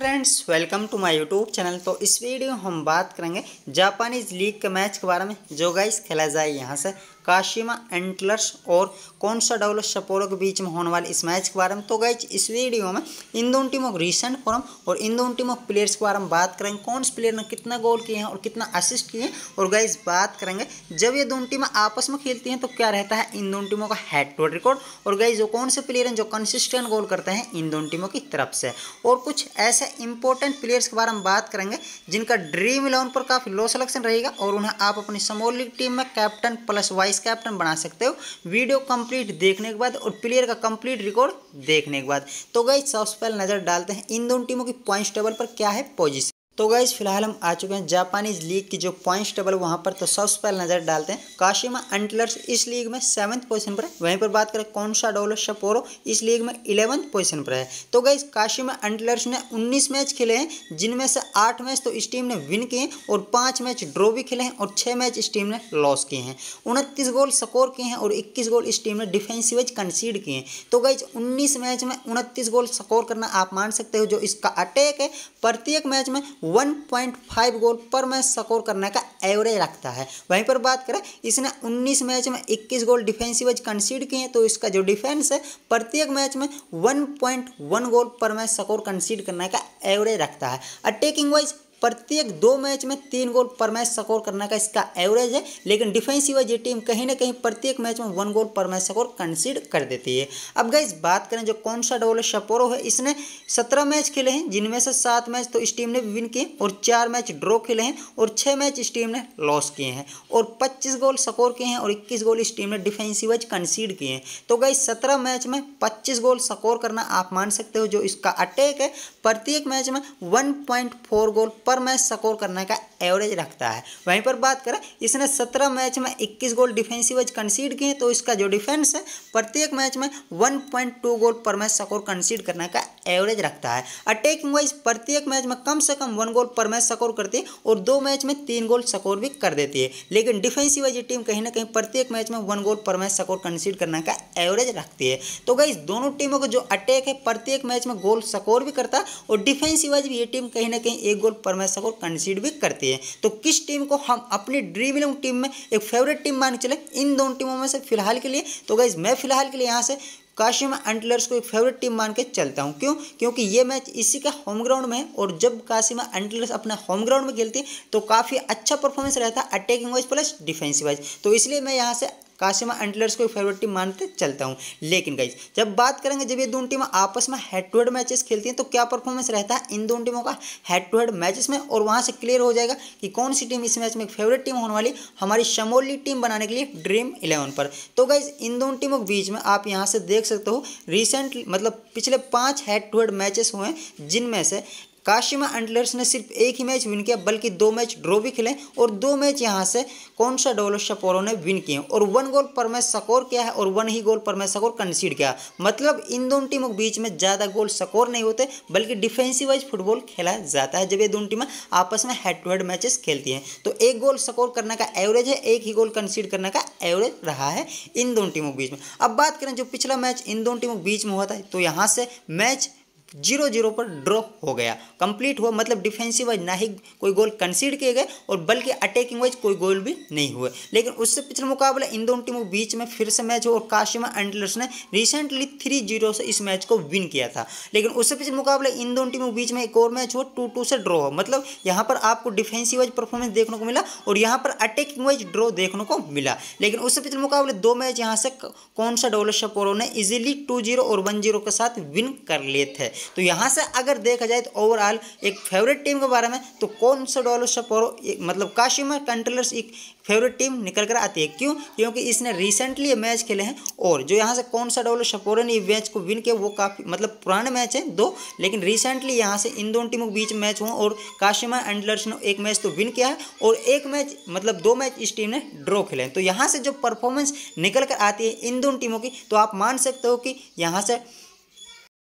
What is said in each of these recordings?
friends welcome to my YouTube channel तो इस video में हम बात करेंगे जापानीज लीग के मैच के बारे में जो गाइस खेला जाए यहाँ से काशिमा एंटलर्स और कौन सा कॉन्साडोलस सपोलो के बीच में होने वाले इस मैच के बारे में तो गई इस वीडियो में इन दोनों टीमों के रिसेंट फॉर्म और इन दोनों टीमों के प्लेयर्स के बारे में बात करेंगे कौन से प्लेयर ने कितना गोल किए हैं और कितना असिस्ट किए हैं और गाइज बात करेंगे जब ये दोनों टीमें आपस में खेलती हैं तो क्या रहता है इन दोनों टीमों का हेड टू रिकॉर्ड और गाइज जो कौन से प्लेयर हैं जो कंसिस्टेंट गोल करते हैं इन दोनों टीमों की तरफ से और कुछ ऐसे इंपॉर्टेंट प्लेयर्स के बारे में बात करेंगे जिनका ड्रीम इलेवन पर काफ़ी लो सलेक्शन रहेगा और उन्हें आप अपनी समोलिक टीम में कैप्टन प्लस वाइस कैप्टन बना सकते हो वीडियो कंप्लीट देखने के बाद और प्लेयर का कंप्लीट रिकॉर्ड देखने के बाद तो गई सबसे पहले नज़र डालते हैं इन दोनों टीमों की पॉइंट्स टेबल पर क्या है पोजिशन तो गाइज़ फिलहाल हम आ चुके हैं जापानीज लीग की जो पॉइंट्स टेबल वहाँ पर तो सबसे पहले नज़र डालते हैं काशिमा एंटलर्स इस लीग में सेवन्थ पोजीशन पर है वहीं पर बात करें कौन सा डोलो शपोरो इस लीग में इलेवंथ पोजीशन पर है तो गाइज काशिमा एंटलर्स ने उन्नीस मैच खेले हैं जिनमें से आठ मैच तो इस टीम ने विन किए और पाँच मैच ड्रो भी खेले हैं और छः मैच इस टीम ने लॉस किए हैं उनतीस गोल स्कोर किए हैं और इक्कीस गोल इस टीम ने डिफेंसिव कंसीड किए हैं तो गाइज उन्नीस मैच में उनतीस गोल स्कोर करना आप मान सकते हो जो इसका अटैक है प्रत्येक मैच में 1.5 गोल पर मैच स्कोर करने का एवरेज रखता है वहीं पर बात करें इसने 19 मैच में 21 गोल डिफेंसिव एज कंसीड किए हैं तो इसका जो डिफेंस है प्रत्येक मैच में 1.1 गोल पर मैच स्कोर कंसीड करने का एवरेज रखता है अटैकिंग वाइज प्रत्येक दो मैच में तीन गोल पर मैच स्कोर करने का इसका एवरेज है लेकिन डिफेंसिव ये टीम कहीं ना कहीं प्रत्येक मैच में वन गोल पर मैच स्कोर कंसीड कर देती है अब गई बात करें जो कौन सा डोल शपोरो है इसने सत्रह मैच खेले हैं जिनमें से सात मैच तो इस टीम ने विन किए और चार मैच ड्रॉ खेले हैं और छः मैच इस टीम ने लॉस किए हैं और पच्चीस गोल स्कोर किए हैं और इक्कीस गोल इस टीम ने डिफेंसिव कंसीड किए हैं तो गई सत्रह मैच में पच्चीस गोल स्कोर करना आप मान सकते हो जो इसका अटैक है प्रत्येक मैच में वन पॉइंट फोर गोल पर मैच स्कोर करने का एवरेज रखता है वहीं पर बात करें इसने सत्रह मैच में इक्कीस गोल डिफेंसिव एज कंसीड किए तो इसका जो डिफेंस है प्रत्येक मैच में वन पॉइंट टू गोल पर मैच स्कोर कंसीड करने का एवरेज रखता है अटैकिंग वाइज प्रत्येक मैच में कम से कम वन गोल पर मैच स्कोर करती है और दो मैच में तीन गोल स्कोर भी कर देती है लेकिन डिफेंसिव वाइज टीम कहीं ना कहीं प्रत्येक मैच में वन गोल पर मैच स्कोर कंसीड करने का एवरेज रखती है तो गई दोनों टीमों का जो अटैक है प्रत्येक मैच में गोल स्कोर भी करता है और डिफेंसिव वाइज भी ये टीम कहीं ना कहीं एक गोल पर मैच स्कोर कंसीड भी करती है तो किस टीम को हम अपनी ड्रीम इलेवन टीम में एक फेवरेट टीम मान के चले इन दोनों टीमों में से फिलहाल के लिए तो गई मैं फिलहाल के लिए यहाँ से काशी में एंटलर्स को एक फेवरेट टीम मान के चलता हूँ क्यों क्योंकि ये मैच इसी के होम ग्राउंड में है और जब काशिमा एंटलर्स अपना होम ग्राउंड में खेलती है तो काफ़ी अच्छा परफॉर्मेंस रहता है attacking wise plus defensive wise तो इसलिए मैं यहाँ से काशिमा एंटलर्स को फेवरेट टीम मानते चलता हूँ लेकिन गाइज जब बात करेंगे जब ये दोनों टीम आपस में हेड टू हेड मैचेस खेलती हैं तो क्या परफॉर्मेंस रहता है इन दोनों टीमों का हेड टू हेड मैचेस में और वहाँ से क्लियर हो जाएगा कि कौन सी टीम इस मैच में फेवरेट टीम होने वाली हमारी शमोली टीम बनाने के लिए ड्रीम इलेवन पर तो गाइज इन दोनों टीमों के बीच में आप यहाँ से देख सकते हो रिसेंटली मतलब पिछले पाँच हेड टू हेड मैचेस हुए हैं जिनमें से काशिमा एंटलर्स ने सिर्फ एक ही मैच विन किया बल्कि दो मैच ड्रॉ भी खेले और दो मैच यहाँ से कौन सा डोलो शपोरो ने विन किए और वन गोल पर मैच स्कोर किया है और वन ही गोल पर मैच स्कोर कंसीड किया मतलब इन दोनों टीमों के बीच में ज़्यादा गोल स्कोर नहीं होते बल्कि डिफेंसिव वाइज फुटबॉल खेला जाता है जब ये दोनों टीमें आपस में हेड टू हेड मैचेस खेलती हैं तो एक गोल स्कोर करने का एवरेज है एक ही गोल कंसीड करने का एवरेज रहा है इन दोनों टीमों के बीच में अब बात करें जो पिछला मैच इन दोनों टीमों के बीच में हुआ था तो यहाँ से मैच जीरो जीरो पर ड्रॉ हो गया कंप्लीट हुआ मतलब डिफेंसिव वाइज ना ही कोई गोल कंसीड किए गए और बल्कि अटैकिंग वाइज कोई गोल भी नहीं हुए लेकिन उससे पिछले मुकाबला इन दोनों टीमों के बीच में फिर से मैच हो और काशिमा एंडलर्स ने रिसेंटली थ्री जीरो से इस मैच को विन किया था लेकिन उससे पिछले मुकाबला इन दोनों टीमों के बीच में एक और मैच हुआ टू टू से ड्रॉ हो मतलब यहाँ पर आपको डिफेंसिव वाइज परफॉर्मेंस देखने को मिला और यहाँ पर अटैकिंग वाइज ड्रॉ देखने को मिला लेकिन उससे पिछले मुकाबले दो मैच यहाँ से कौन सा डोलेशपोरो ने इजिली टू जीरो और वन जीरो के साथ विन कर लिए थे तो यहाँ से अगर देखा जाए तो ओवरऑल एक फेवरेट टीम के बारे में तो कौन सा डॉलो सपोरो मतलब काशिमा कंट्रोलर्स एक फेवरेट टीम निकल कर आती है क्यों क्योंकि इसने रिसेंटली मैच खेले हैं और जो यहाँ से कौन सा डॉलो सपोरो ने मैच को विन किया वो काफ़ी मतलब पुराने मैच हैं दो लेकिन रिसेंटली यहाँ से इन दोनों टीमों के बीच मैच हुआ और काशिमा एंडलर्स ने एक मैच तो विन किया है और एक मैच मतलब दो मैच इस टीम ने ड्रॉ खेले हैं तो यहाँ से जो परफॉर्मेंस निकल कर आती है इन दोनों टीमों की तो आप मान सकते हो कि यहाँ से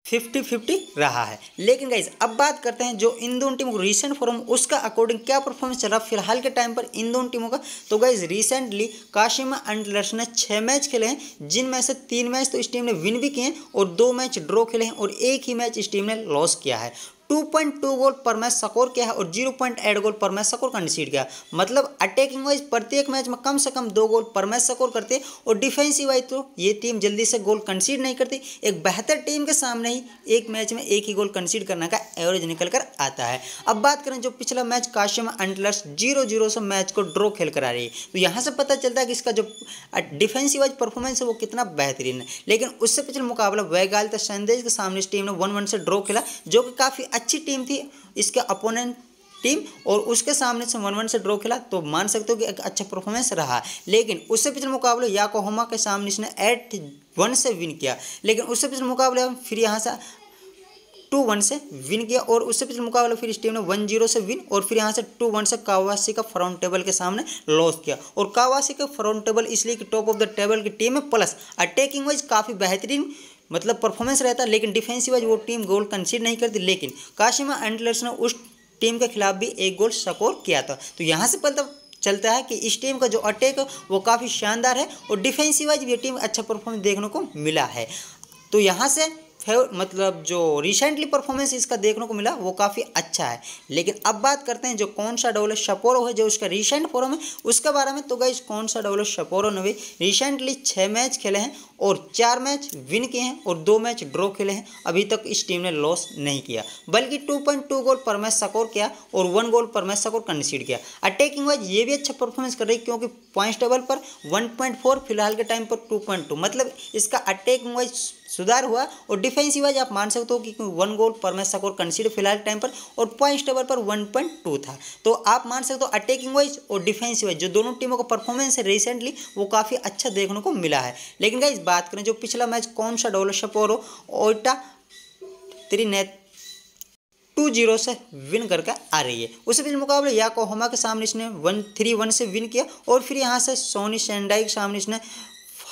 फिफ्टी फिफ्टी रहा है लेकिन गाइज अब बात करते हैं जो इन दोनों टीमों को रिसेंट फॉर्म उसका अकॉर्डिंग क्या परफॉर्मेंस चल रहा फिलहाल के टाइम पर इन दोनों टीमों का तो guys recently Kashima Antlers ने छः मैच खेले हैं जिनमें से तीन मैच तो इस टीम ने विन भी किए हैं और दो मैच ड्रॉ खेले हैं और एक ही मैच इस टीम ने लॉस किया है टू पॉइंट टू गोल पर मैच स्कोर किया है और जीरो पॉइंट एट गोल पर मैच स्कोर का किया मतलब अटैकिंग वाइज प्रत्येक मैच में कम से कम दो गोल पर मैच स्कोर करते और डिफेंसिव वाइज तो ये टीम जल्दी से गोल कंसीड नहीं करती एक बेहतर टीम के सामने ही एक मैच में एक ही गोल कंसीड करने का एवरेज निकल कर आता है अब बात करें जो पिछला match Kashima Antlers zero zero से मैच को ड्रॉ खेल कर आ रही है तो यहाँ से पता चलता है कि इसका जो डिफेंसिव वाइज परफॉर्मेंस है वो कितना बेहतरीन है लेकिन उससे पिछले मुकाबला वैगाल संदेश के सामने इस टीम ने वन वन से ड्रॉ खेला जो कि काफ़ी अच्छी टीम थी इसके अपोनेंट टीम और उसके सामने से वन वन से ड्रॉ खेला तो मान सकते हो कि एक अच्छा परफॉर्मेंस रहा लेकिन उससे पिछले मुकाबले याकोहोमा के सामने इसने एट वन से विन किया लेकिन उससे पिछले मुकाबले फिर यहाँ से टू वन से विन किया और उससे पिछले मुकाबले फिर इस टीम ने वन जीरो से विन और फिर यहाँ से टू वन से कावासी का फ्रंट टेबल के सामने लॉस किया और कावासी का फ्रंट टेबल इसलिए कि टॉप ऑफ द टेबल की टीम है प्लस अटैकिंग वाइज काफ़ी बेहतरीन मतलब परफॉर्मेंस रहता लेकिन डिफेंसिव वो टीम गोल कंसीड नहीं करती लेकिन काशिमा एंडलर्स ने उस टीम के खिलाफ भी एक गोल स्कोर किया था तो यहाँ से पता चलता है कि इस टीम का जो अटैक वो काफ़ी शानदार है और डिफेंसिव वाइज ये टीम अच्छा परफॉर्मेंस देखने को मिला है तो यहाँ से फेवर मतलब जो रिसेंटली परफॉर्मेंस इसका देखने को मिला वो काफ़ी अच्छा है लेकिन अब बात करते हैं जो कौन सा डबल शपोरो है जो उसका रिसेंट फॉर्म है उसके बारे में तो गई कौन सा डबल शपोरो ने भी रिसेंटली छः मैच खेले हैं और चार मैच विन किए हैं और दो मैच ड्रॉ खेले हैं अभी तक इस टीम ने लॉस नहीं किया बल्कि 2.2 गोल पर मैच स्कोर किया और वन गोल पर मैच स्कोर कंसीड किया अटैकिंग वाइज ये भी अच्छा परफॉर्मेंस कर रही है क्योंकि पॉइंट टेबल पर 1.4 फिलहाल के टाइम पर 2.2 मतलब इसका अटैकिंग वाइज सुधार हुआ और डिफेंसिव वाइज आप मान सकते हो कि वन गोल पर मैच स्कोर कंसीडर फिलहाल के टाइम पर और पॉइंट टेबल पर वन था तो आप मान सकते हो अटैकिंग तो वाइज और डिफेंसिव वाइज जो दोनों टीमों का परफॉर्मेंस है रिसेंटली वो काफ़ी अच्छा देखने को मिला है लेकिन गाइज बात करें जो पिछला मैच कौन सा डोलो Sapporo Oita Trinita two zero से विन करके आ रही है उसी दिन मुकाबले याकोहोमा के सामने इसने वन थ्री वन से विन किया और फिर यहाँ से सोनी सेंडाई के सामने इसने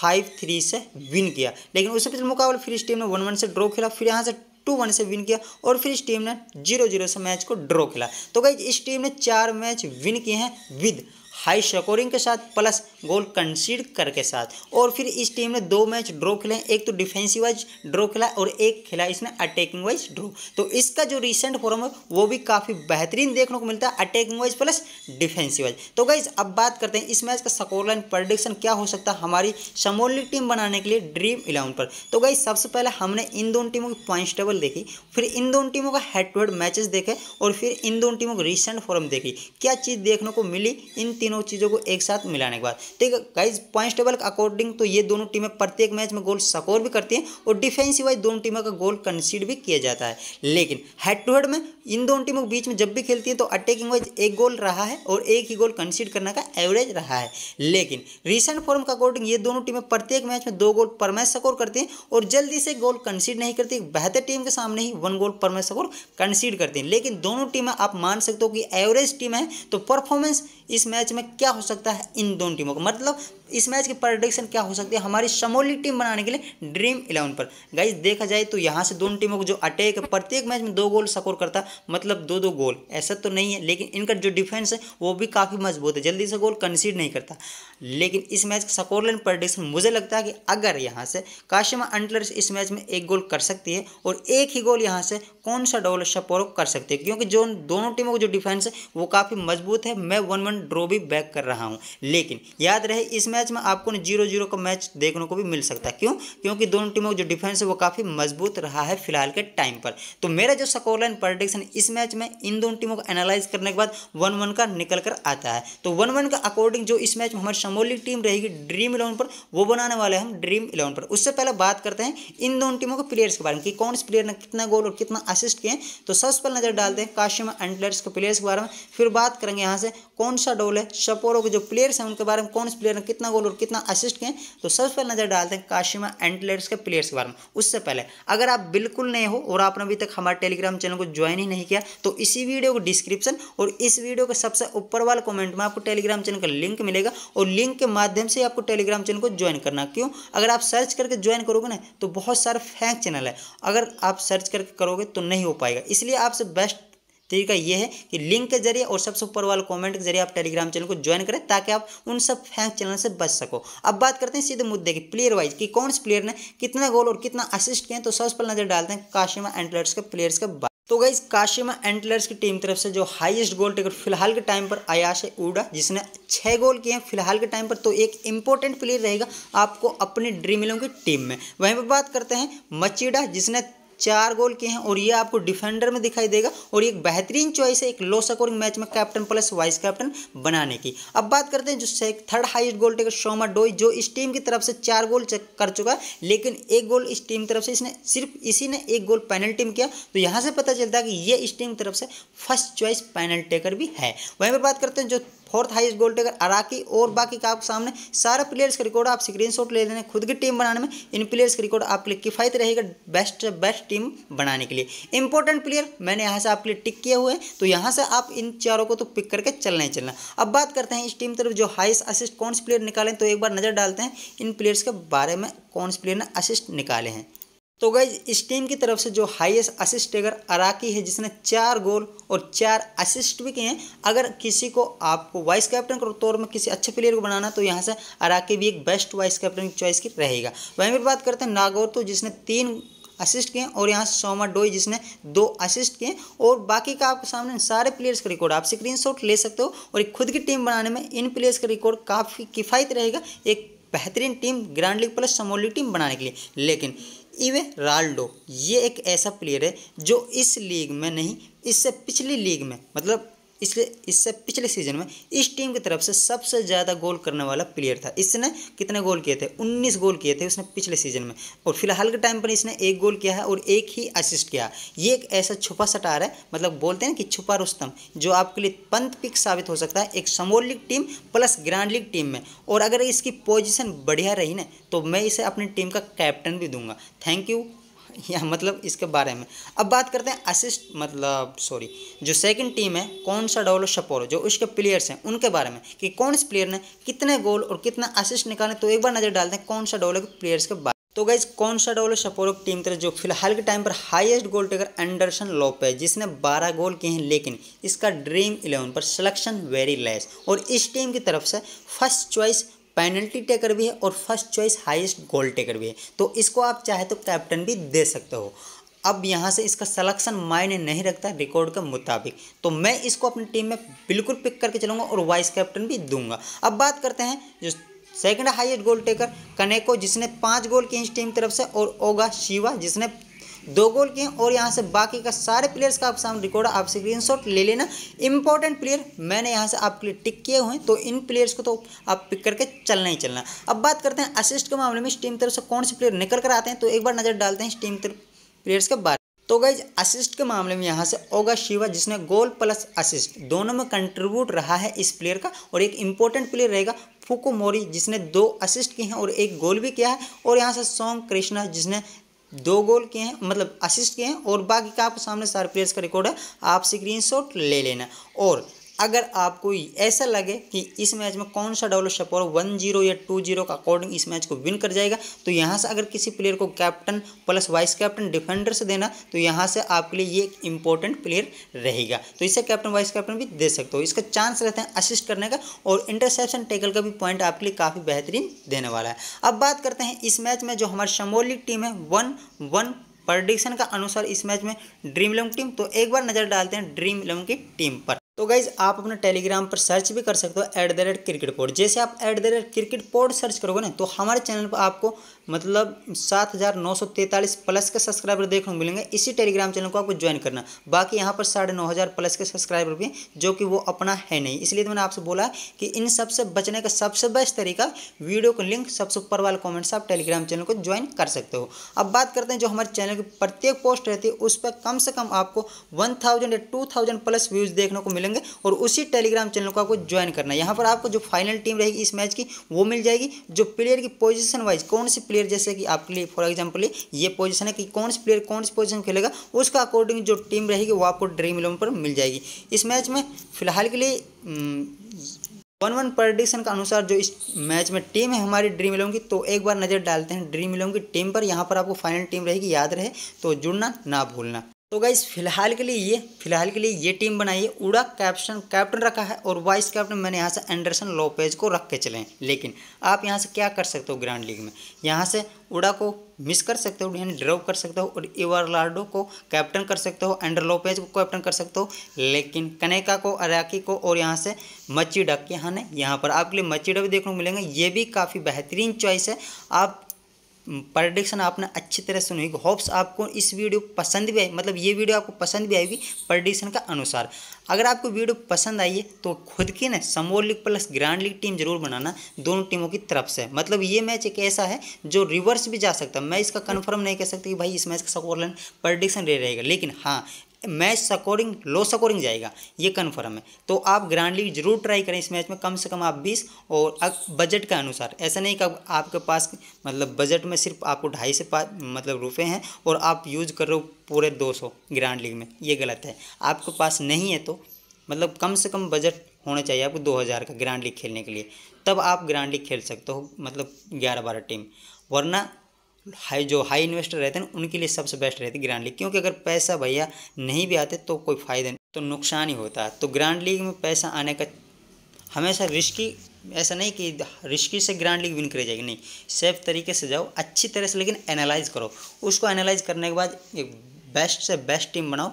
फाइव थ्री से विन किया लेकिन उसी पिछले मुकाबले फिर इस टीम ने वन वन से ड्रॉ खेला फिर यहाँ से टू वन से विन किया और फिर इस टीम ने जीरो जीरो से मैच को ड्रॉ खेला तो गई इस टीम ने चार मैच विन किए हैं विद हाई स्कोरिंग के साथ प्लस गोल कंसीड करके साथ और फिर इस टीम ने दो मैच ड्रॉ खेले एक तो डिफेंसिव वाइज ड्रॉ खेला और एक खेला इसने अटैकिंग वाइज ड्रॉ तो इसका जो रिसेंट फॉर्म है वो भी काफ़ी बेहतरीन देखने को मिलता है attacking wise plus defensive wise तो गाइज अब बात करते हैं इस मैच का स्कोर लाइन प्रडिक्शन क्या हो सकता है हमारी समोलिक टीम बनाने के लिए ड्रीम इलेवन पर तो गाइज सबसे पहले हमने इन दोनों टीमों की पॉइंट टेबल देखी फिर इन दोनों टीमों का हेड टू हेड मैचेस देखे और फिर इन दोनों टीमों की रिसेंट फॉर्म देखी क्या चीज़ देखने को मिली इन तीनों चीज़ों को एक साथ मिलाने के बाद ठीक है गाइज पॉइंट टेबल के अकॉर्डिंग तो ये दोनों टीमें प्रत्येक मैच में गोल स्कोर भी करती हैं और डिफेंसिव वाइज दोनों टीमों का गोल कंसीड भी किया जाता है लेकिन हेड टू हेड में इन दोनों टीमों के बीच में जब भी खेलती हैं तो अटैकिंग वाइज एक गोल रहा है और एक ही गोल कंसीड करने का एवरेज रहा है लेकिन रिसेंट फॉर्म के अकॉर्डिंग ये दोनों टीमें प्रत्येक मैच में दो गोल पर मैच स्कोर करती हैं और जल्दी से गोल कंसीड नहीं करती बेहतर टीम के सामने ही वन गोल पर मैच स्कोर कंसीड करती हैं लेकिन दोनों टीमें आप मान सकते हो कि एवरेज टीम है तो परफॉर्मेंस इस मैच में क्या हो सकता है इन दोनों टीमों का मतलब इस मैच की प्रडिक्शन क्या हो सकती है हमारी समोली टीम बनाने के लिए ड्रीम इलेवन पर गाइज देखा जाए तो यहाँ से दोनों टीमों को जो अटैक प्रत्येक मैच में दो गोल स्कोर करता मतलब दो दो गोल ऐसा तो नहीं है लेकिन इनका जो डिफेंस है वो भी काफ़ी मजबूत है जल्दी से गोल कंसीड नहीं करता लेकिन इस मैच का स्कोर लाइन प्रडिक्शन मुझे लगता है कि अगर यहाँ से काशिमा अंटलर्स इस मैच में एक गोल कर सकती है और एक ही गोल यहाँ से कौन सा डबल सपोरो कर सकती है क्योंकि जो दोनों टीमों का जो डिफेंस है वो काफ़ी मजबूत है मैं वन वन ड्रॉ भी बैक कर रहा हूँ लेकिन याद रहे इस मैच मैच में आपको जीरो जीरो का मैच देखने को भी मिल सकता है क्यों क्योंकि दोनों टीमों का जो डिफेंस है वो काफ़ी मजबूत रहा है फिलहाल के टाइम पर तो मेरा जो स्कोर प्रोडिक्शन इस मैच में इन दोनों टीमों को एनालाइज करने के बाद वन वन का निकल कर आता है तो वन वन का अकॉर्डिंग जो इस मैच में हमारी समोलिक टीम रहेगी ड्रीम इलेवन पर वो बनाने वाले हम ड्रीम इलेवन पर उससे पहले बात करते हैं इन दोनों टीमों के प्लेयर्स के बारे में कि कौन से प्लेयर ने कितना गोल और कितना असिस्ट किए तो सबसे पहले नजर डालते हैं काशिम एंडलर्स के प्लेयर्स के बारे में फिर बात करेंगे यहाँ से कौन सा डोल है सपोरो के जो प्लेयर्स हैं उनके बारे में कौन से प्लेयर ने कितना कितना गोल और कितना असिस्ट किए तो सबसे पहले नज़र डालते हैं काशिमा एंटलेट्स के प्लेयर्स के बारे में उससे पहले अगर आप बिल्कुल नए हो और आपने अभी तक हमारे टेलीग्राम चैनल को ज्वाइन ही नहीं किया तो इसी वीडियो को डिस्क्रिप्शन और इस वीडियो के सबसे ऊपर वाले कॉमेंट में आपको टेलीग्राम चैनल का लिंक मिलेगा और लिंक के माध्यम से आपको टेलीग्राम चैनल को ज्वाइन करना क्यों अगर आप सर्च करके ज्वाइन करोगे ना तो बहुत सारे फैंक चैनल है अगर आप सर्च करके करोगे तो नहीं हो पाएगा इसलिए आपसे बेस्ट तरीका ये है कि लिंक के जरिए और सबसे ऊपर वाले कमेंट के जरिए आप टेलीग्राम चैनल को ज्वाइन करें ताकि आप उन सब फैंक चैनल से बच सको अब बात करते हैं सीधे मुद्दे की प्लेयर वाइज कि कौन से प्लेयर ने कितना गोल और कितना असिस्ट किए तो सबसे पहले नजर डालते हैं काशिमा एंटलर्स के प्लेयर्स के बाद तो गई काशिमा एंटलर्स की टीम तरफ से जो हाईएस्ट गोल टेकर फिलहाल के टाइम पर आयाश है उड़ा जिसने छः गोल किए हैं फिलहाल के टाइम पर तो एक इंपॉर्टेंट प्लेयर रहेगा आपको अपने ड्रीम इलेवन की टीम में वहीं पर बात करते हैं मचीडा जिसने चार गोल किए हैं और ये आपको डिफेंडर में दिखाई देगा और एक बेहतरीन चॉइस है एक लो स्कोरिंग मैच में कैप्टन प्लस वाइस कैप्टन बनाने की अब बात करते हैं जो third highest goal taker Shoma Doi जो इस टीम की तरफ से चार गोल कर चुका है लेकिन एक गोल इस टीम की तरफ से इसने सिर्फ इसी ने एक गोल पैनल टीम किया तो यहाँ से पता चलता है कि ये इस टीम की तरफ से फर्स्ट चॉइस पैनल टेकर भी है वहीं पर बात करते हैं जो fourth highest goal taker Araki और बाकी का आपके सामने सारा प्लेयर्स का रिकॉर्ड आप स्क्रीन ले लेने खुद की टीम बनाने में इन प्लेयर्स का रिकॉर्ड आपके लिए किफायत रहेगा बेस्ट बेस्ट टीम बनाने के लिए इंपॉर्टेंट प्लेयर मैंने यहाँ से आपके लिए टिक किए हुए तो यहाँ से आप इन चारों को तो पिक करके चलना ही चलना अब बात करते हैं इस टीम तरफ जो हाइस्ट असिस्ट कौन से प्लेयर निकालें तो एक बार नज़र डालते हैं इन प्लेयर्स के बारे में कौन से प्लेयर ने असिस्ट निकाले हैं तो गई इस टीम की तरफ से जो हाईएस्ट असिस्ट टेगर अराकी है जिसने चार गोल और चार असिस्ट भी किए हैं अगर किसी को आपको वाइस कैप्टन के तौर में किसी अच्छे प्लेयर को बनाना तो यहाँ से अराकी भी एक बेस्ट वाइस कैप्टन की चॉइस की रहेगा वहीं पर बात करते हैं नागौर तो जिसने तीन असिस्ट किए और यहाँ सोमा डोई जिसने दो असिस्ट किए और बाकी का आपके सामने सारे प्लेयर्स का रिकॉर्ड आप स्क्रीन ले सकते हो और एक खुद की टीम बनाने में इन प्लेयर्स का रिकॉर्ड काफ़ी किफ़ायत रहेगा एक बेहतरीन team grand league plus small league team बनाने के लिए लेकिन इवे राल्डो ये एक ऐसा प्लेयर है जो इस लीग में नहीं इससे पिछली लीग में मतलब इसलिए इससे पिछले सीजन में इस टीम की तरफ से सबसे ज़्यादा गोल करने वाला प्लेयर था इसने कितने गोल किए थे 19 गोल किए थे उसने पिछले सीजन में और फिलहाल के टाइम पर इसने एक गोल किया है और एक ही असिस्ट किया ये एक ऐसा छुपा सटार है मतलब बोलते हैं कि छुपा रुस्तम जो आपके लिए पंथ पिक साबित हो सकता है एक small league team plus grand league team में और अगर इसकी पोजिशन बढ़िया रही ना तो मैं इसे अपनी टीम का कैप्टन भी दूंगा थैंक यू या मतलब इसके बारे में अब बात करते हैं असिस्ट मतलब सॉरी जो सेकंड टीम है कौन सा डोलो शपोरो जो उसके प्लेयर्स हैं उनके बारे में कि कौन से प्लेयर ने कितने गोल और कितना असिस्ट निकाले तो एक बार नज़र डालते हैं कौन सा डबल प्लेयर्स के बारे तो गाइज कौन सा डोलो शपोरो टीम तरह जो फिलहाल के टाइम पर highest goal taker Anderson Lopes जिसने 12 गोल किए हैं लेकिन इसका ड्रीम इलेवन पर सिलेक्शन वेरी लेस और इस टीम की तरफ से फर्स्ट चॉइस पेनल्टी टेकर भी है और first choice highest goal taker भी है तो इसको आप चाहे तो कैप्टन भी दे सकते हो अब यहाँ से इसका सलेक्शन मायने नहीं रखता रिकॉर्ड के मुताबिक तो मैं इसको अपनी टीम में बिल्कुल पिक करके चलूँगा और वाइस कैप्टन भी दूंगा अब बात करते हैं जो सेकेंड हाइस्ट गोल टेकर कनेको जिसने पाँच गोल किए इस टीम तरफ से और ओगा शिवा जिसने दो गोल किए और यहाँ से बाकी का सारे प्लेयर्स का आप सामने रिकॉर्ड आप स्क्रीन ले लेना इंपॉर्टेंट प्लेयर मैंने यहाँ से आपके लिए टिक किए हुए तो इन प्लेयर्स को तो आप पिक करके चलना ही चलना अब बात करते हैं असिस्ट के मामले में इस टीम तरफ से कौन से प्लेयर निकल कर आते हैं तो एक बार नज़र डालते हैं इस टीम तरफ प्लेयर्स के बारे तो गाइज असिस्ट के मामले में यहाँ से ओगा शिवा जिसने गोल प्लस असिस्ट दोनों में कंट्रीब्यूट रहा है इस प्लेयर का और एक इंपॉर्टेंट प्लेयर रहेगा फुको मोरी जिसने दो असिस्ट किए हैं और एक गोल भी किया है और यहाँ से सोंग कृष्णा जिसने दो गोल किए हैं मतलब असिस्ट किए हैं और बाकी का आपके सामने सारे प्लेयर्स का रिकॉर्ड है आप स्क्रीनशॉट ले लेना और अगर आपको ऐसा लगे कि इस मैच में कौन सा डबल स्कोर वन जीरो या टू जीरो का अकॉर्डिंग इस मैच को विन कर जाएगा तो यहाँ से अगर किसी प्लेयर को captain plus vice captain defender से देना तो यहाँ से आपके लिए ये एक इंपॉर्टेंट प्लेयर रहेगा तो इसे कैप्टन वाइस कैप्टन भी दे सकते हो इसका चांस रहता है असिस्ट करने का और इंटरसेप्शन टेकल का भी पॉइंट आपके लिए काफ़ी बेहतरीन देने वाला है अब बात करते हैं इस मैच में जो हमारी शमोली टीम है वन वन प्रडिक्शन का अनुसार इस मैच में ड्रीम इलेवन टीम तो एक बार नज़र डालते हैं ड्रीम इलेवन की टीम पर तो गाइज आप अपने टेलीग्राम पर सर्च भी कर सकते हो at the rate cricket port जैसे आप at the rate cricket port search करोगे ना तो हमारे चैनल पर आपको मतलब सात हज़ार नौ सौ तैंतालीस प्लस के सब्सक्राइबर देखने को मिलेंगे इसी टेलीग्राम चैनल को आपको ज्वाइन करना बाकी यहाँ पर साढ़े नौ हज़ार प्लस के सब्सक्राइबर भी जो कि वो अपना है नहीं इसलिए तो मैंने आपसे बोला कि इन सबसे बचने का सबसे बेस्ट तरीका वीडियो का लिंक सबसे ऊपर वाले कॉमेंट से आप टेलीग्राम चैनल को ज्वाइन कर सकते हो अब बात करते हैं जो हमारे चैनल की प्रत्येक पोस्ट रहती है उस पर कम से कम आपको वन थाउजेंड या टू थाउजेंड प्लस व्यूज़ देखने को मिलेगा मिलेंगे और उसी टेलीग्राम चैनल को आपको ज्वाइन करना है यहाँ पर आपको जो फाइनल टीम रहेगी इस मैच की वो मिल जाएगी जो प्लेयर की पोजिशन वाइज कौन सी प्लेयर जैसे कि आपके लिए फॉर एग्जाम्पल ये पोजिशन है कि कौन सी प्लेयर कौन सी पोजिशन खेलेगा उसका अकॉर्डिंग जो टीम रहेगी वो आपको ड्रीम इलेवन पर मिल जाएगी इस मैच में फिलहाल के लिए वन वन प्रडिक्शन के अनुसार जो इस मैच में टीम है हमारी ड्रीम इलेवन की तो एक बार नज़र डालते हैं ड्रीम इलेवन की टीम पर यहाँ पर आपको फाइनल टीम रहेगी याद रहे तो जुड़ना ना भूलना तो गाइज फिलहाल के लिए ये फिलहाल के लिए ये टीम बनाई है उड़ा कैप्टन कैप्टन रखा है और वाइस कैप्टन मैंने यहाँ से एंडरसन लोपेज को रख के चले लेकिन आप यहाँ से क्या कर सकते हो ग्रैंड लीग में यहाँ से उड़ा को मिस कर सकते हो यानी ड्रॉप कर सकते हो और इवारलाडो को कैप्टन कर सकते हो एंडर लोपेज को कैप्टन कर सकते हो लेकिन कनेका को अराकी को और यहाँ से मच्छी डक यहाँ ने यहाँ पर आपके लिए मच्छी डक देखने को मिलेंगे ये भी काफ़ी बेहतरीन चॉइस है आप प्रडिक्शन आपने अच्छी तरह सुनी होगी होप्स आपको इस वीडियो पसंद भी आई मतलब ये वीडियो आपको पसंद भी आएगी प्रडिक्शन का अनुसार अगर आपको वीडियो पसंद आई है तो खुद की ना small league plus grand league team जरूर बनाना दोनों टीमों की तरफ से मतलब ये मैच एक ऐसा है जो रिवर्स भी जा सकता है मैं इसका कन्फर्म नहीं कह सकता कि भाई इस मैच का स्कोर लाइन प्रडिक्शन रहेगा लेकिन हाँ मैच स्कोरिंग लो स्कोरिंग जाएगा ये कन्फर्म है तो आप ग्रांड लीग जरूर ट्राई करें इस मैच में कम से कम आप बीस और बजट के अनुसार ऐसा नहीं कि आपके पास मतलब बजट में सिर्फ आपको ढाई से पाँच मतलब रुपए हैं और आप यूज कर रहे हो पूरे दो सौ ग्रांड लीग में ये गलत है आपके पास नहीं है तो मतलब कम से कम बजट होना चाहिए आपको दो हज़ार का ग्रांड लीग खेलने के लिए तब आप ग्रांड लीग खेल सकते हो मतलब ग्यारह बारह टीम वरना हाई जो हाई इन्वेस्टर रहते हैं उनके लिए सबसे बेस्ट रहती है ग्रैंड लीग क्योंकि अगर पैसा भैया नहीं भी आते तो कोई फ़ायदा नहीं तो नुकसान ही होता है तो ग्रैंड लीग में पैसा आने का हमेशा रिस्की ऐसा नहीं कि रिस्की से ग्रैंड लीग विन करी जाएगी नहीं सेफ तरीके से जाओ अच्छी तरह से लेकिन एनालाइज करो उसको एनालाइज करने के बाद एक बेस्ट से बेस्ट टीम बनाओ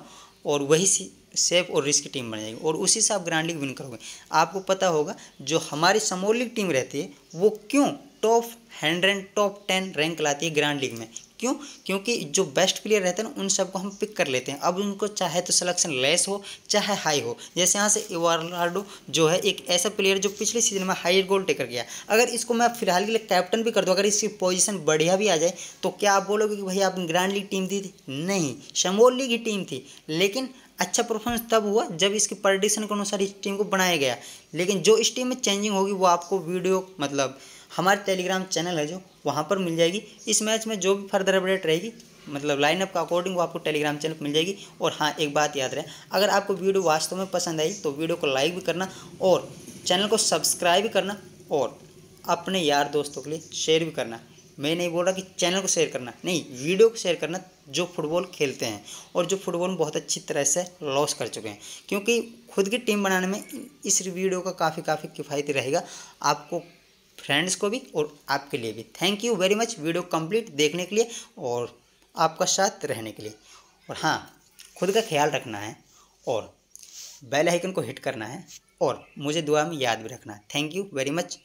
और वही सी सेफ और रिस्की टीम बन जाएगी और उसी से आप ग्रैंड लीग विन करोगे आपको पता होगा जो हमारी समोलिक टीम रहती है वो क्यों top hundred top ten rank लाती है ग्रैंड लीग में क्यों क्योंकि जो बेस्ट प्लेयर रहते हैं ना उन सबको हम पिक कर लेते हैं अब उनको चाहे तो सिलेक्शन लेस हो चाहे हाई हो जैसे यहाँ से इवार्डो जो है एक ऐसा प्लेयर जो पिछले सीजन में हाई गोल टेकर गया अगर इसको मैं फिलहाल के लिए कैप्टन भी कर दूँ अगर इसकी पोजिशन बढ़िया भी आ जाए तो क्या आप बोलोगे कि भाई आप ग्रैंड लीग टीम दी थी नहीं शमोल लीग ही टीम थी लेकिन अच्छा परफॉर्मेंस तब हुआ जब इसकी प्रडिक्शन के अनुसार इस टीम को बनाया गया लेकिन जो इस टीम में चेंजिंग होगी वो आपको वीडियो मतलब हमारे टेलीग्राम चैनल है जो वहाँ पर मिल जाएगी इस मैच में जो भी फर्दर अपडेट रहेगी मतलब लाइनअप का अकॉर्डिंग वो आपको टेलीग्राम चैनल पर मिल जाएगी और हाँ एक बात याद रहे अगर आपको वीडियो वास्तव में पसंद आई तो वीडियो को लाइक भी करना और चैनल को सब्सक्राइब भी करना और अपने यार दोस्तों के लिए शेयर भी करना मैं नहीं बोल रहा कि चैनल को शेयर करना नहीं वीडियो को शेयर करना जो फुटबॉल खेलते हैं और जो फुटबॉल में बहुत अच्छी तरह से लॉस कर चुके हैं क्योंकि खुद की टीम बनाने में इस वीडियो का काफ़ी काफ़ी किफ़ायती रहेगा आपको फ्रेंड्स को भी और आपके लिए भी thank you very much video complete देखने के लिए और आपका साथ रहने के लिए और हाँ खुद का ख्याल रखना है और बेल आइकन को हिट करना है और मुझे दुआ में याद भी रखना है थैंक यू वेरी मच